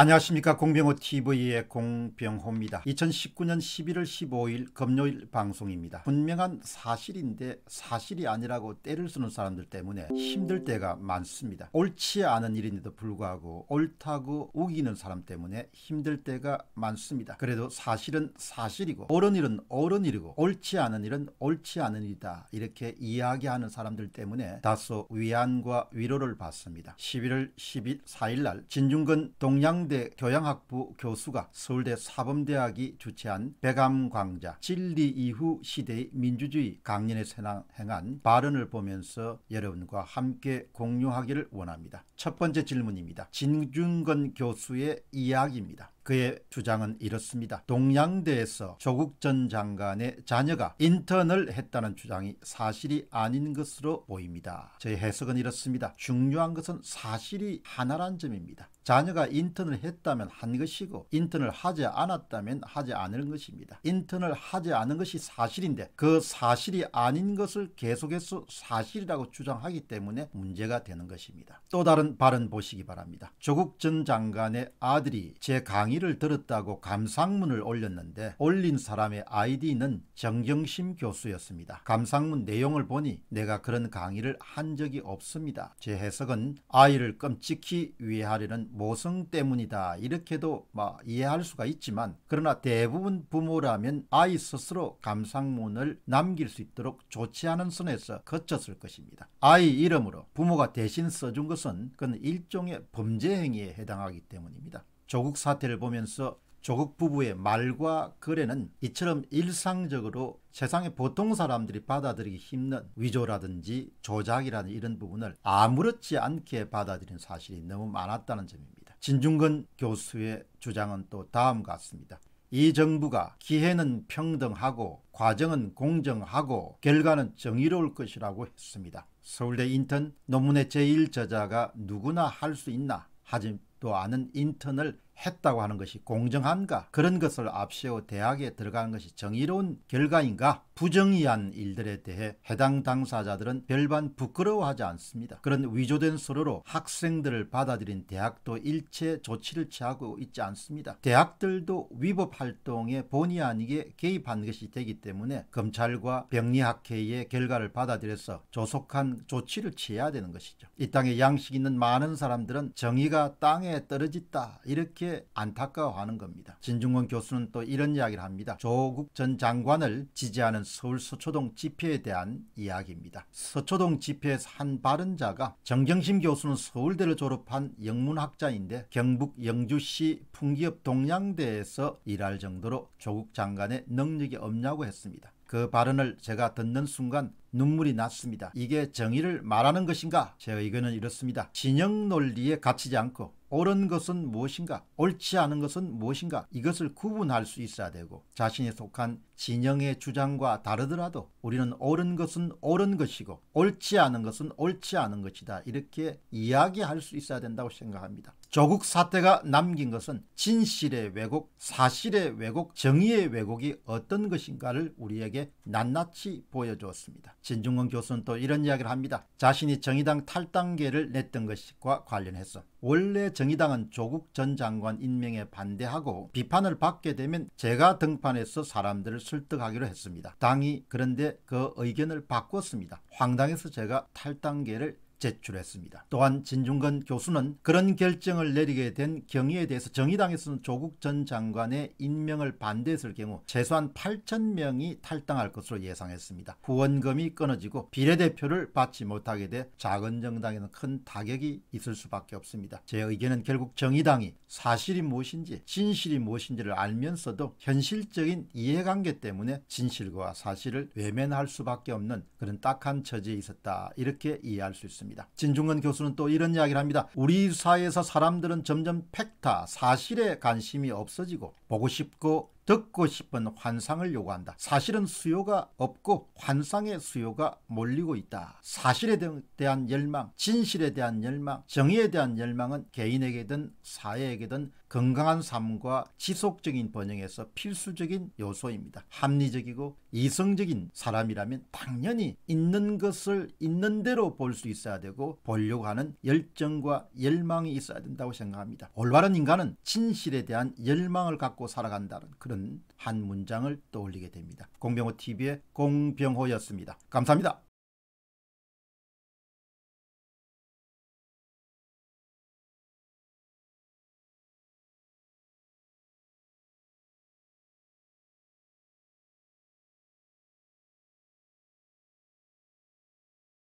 안녕하십니까 공병호TV의 공병호입니다. 2019년 11월 15일 금요일 방송입니다. 분명한 사실인데 사실이 아니라고 때를 쓰는 사람들 때문에 힘들 때가 많습니다. 옳지 않은 일인데도 불구하고 옳다고 우기는 사람 때문에 힘들 때가 많습니다. 그래도 사실은 사실이고 옳은 일은 옳은 일이고 옳지 않은 일은 옳지 않은 일이다 이렇게 이야기하는 사람들 때문에 다소 위안과 위로를 받습니다. 11월 14일 날 진중근 동양 한양대 교양학부 교수가 서울대 사범대학이 주최한 백암광자 진리 이후 시대의 민주주의 강연에 행한 발언을 보면서 여러분과 함께 공유하기를 원합니다. 첫 번째 질문입니다. 진중건 교수의 이야기입니다. 그의 주장은 이렇습니다. 동양대에서 조국 전 장관의 자녀가 인턴을 했다는 주장이 사실이 아닌 것으로 보입니다. 제 해석은 이렇습니다. 중요한 것은 사실이 하나란 점입니다. 자녀가 인턴을 했다면 한 것이고 인턴을 하지 않았다면 하지 않은 것입니다. 인턴을 하지 않은 것이 사실인데 그 사실이 아닌 것을 계속해서 사실이라고 주장하기 때문에 문제가 되는 것입니다. 또 다른 발언 보시기 바랍니다. 조국 전 장관의 아들이 제 강의 강의를 들었다고 감상문을 올렸는데 올린 사람의 아이디는 정경심 교수였습니다. 감상문 내용을 보니 내가 그런 강의를 한 적이 없습니다. 제 해석은 아이를 끔찍히 위해하려는 모성 때문이다 이렇게도 막 이해할 수가 있지만 그러나 대부분 부모라면 아이 스스로 감상문을 남길 수 있도록 좋지 않은 선에서 거쳤을 것입니다. 아이 이름으로 부모가 대신 써준 것은 그건 일종의 범죄 행위에 해당하기 때문입니다. 조국 사태를 보면서 조국 부부의 말과 거래는 이처럼 일상적으로 세상의 보통 사람들이 받아들이기 힘든 위조라든지 조작이라는 이런 부분을 아무렇지 않게 받아들인 사실이 너무 많았다는 점입니다. 진중근 교수의 주장은 또 다음 과 같습니다. 이 정부가 기회는 평등하고 과정은 공정하고 결과는 정의로울 것이라고 했습니다. 서울대 인턴 논문의 제1저자가 누구나 할 수 있나 하지도 않은 인턴을 했다고 하는 것이 공정한가 그런 것을 앞세워 대학에 들어가는 것이 정의로운 결과인가 부정의한 일들에 대해 해당 당사자들은 별반 부끄러워하지 않습니다. 그런 위조된 서로로 학생들을 받아들인 대학도 일체 조치를 취하고 있지 않습니다. 대학들도 위법 활동에 본의 아니게 개입한 것이 되기 때문에 검찰과 병리학회의 결과를 받아들여서 조속한 조치를 취해야 되는 것이죠. 이 땅에 양식 있는 많은 사람들은 정의가 땅에 떨어졌다 이렇게 이렇게 안타까워하는 겁니다. 진중권 교수는 또 이런 이야기를 합니다. 조국 전 장관을 지지하는 서울 서초동 집회에 대한 이야기입니다. 서초동 집회에서 한 발언자가 정경심 교수는 서울대를 졸업한 영문학자인데 경북 영주시 풍기업 동양대에서 일할 정도로 조국 장관의 능력이 없냐고 했습니다. 그 발언을 제가 듣는 순간 눈물이 났습니다. 이게 정의를 말하는 것인가? 제 의견은 이렇습니다. 진영 논리에 갇히지 않고 옳은 것은 무엇인가 옳지 않은 것은 무엇인가 이것을 구분할 수 있어야 되고 자신이 속한 진영의 주장과 다르더라도 우리는 옳은 것은 옳은 것이고 옳지 않은 것은 옳지 않은 것이다 이렇게 이야기할 수 있어야 된다고 생각합니다. 조국 사태가 남긴 것은 진실의 왜곡, 사실의 왜곡, 정의의 왜곡이 어떤 것인가를 우리에게 낱낱이 보여주었습니다. 진중권 교수는 또 이런 이야기를 합니다. 자신이 정의당 탈당계를 냈던 것과 관련해서 원래 정의당은 조국 전 장관 임명에 반대하고 비판을 받게 되면 제가 등판해서 사람들을 설득하기로 했습니다. 당이 그런데 그 의견을 바꿨습니다. 황당해서 제가 탈당계를 제출했습니다. 또한 진중근 교수는 그런 결정을 내리게 된 경위에 대해서 정의당에서는 조국 전 장관의 임명을 반대했을 경우 최소한 8천 명이 탈당할 것으로 예상했습니다. 후원금이 끊어지고 비례대표를 받지 못하게 돼 작은 정당에는 큰 타격이 있을 수밖에 없습니다. 제 의견은 결국 정의당이 사실이 무엇인지 진실이 무엇인지를 알면서도 현실적인 이해관계 때문에 진실과 사실을 외면할 수밖에 없는 그런 딱한 처지에 있었다 이렇게 이해할 수 있습니다. 있습니다. 진중근 교수는 또 이런 이야기를 합니다. 우리 사회에서 사람들은 점점 팩타, 사실에 관심이 없어지고 보고 싶고 듣고 싶은 환상을 요구한다. 사실은 수요가 없고 환상의 수요가 몰리고 있다. 사실에 대한 열망, 진실에 대한 열망, 정의에 대한 열망은 개인에게든 사회에게든 건강한 삶과 지속적인 번영에서 필수적인 요소입니다. 합리적이고 이성적인 사람이라면 당연히 있는 것을 있는 대로 볼 수 있어야 되고 보려고 하는 열정과 열망이 있어야 된다고 생각합니다. 올바른 인간은 진실에 대한 열망을 갖고 살아간다는 그런 한 문장을 떠올리게 됩니다. 공병호 TV의 공병호였습니다. 감사합니다.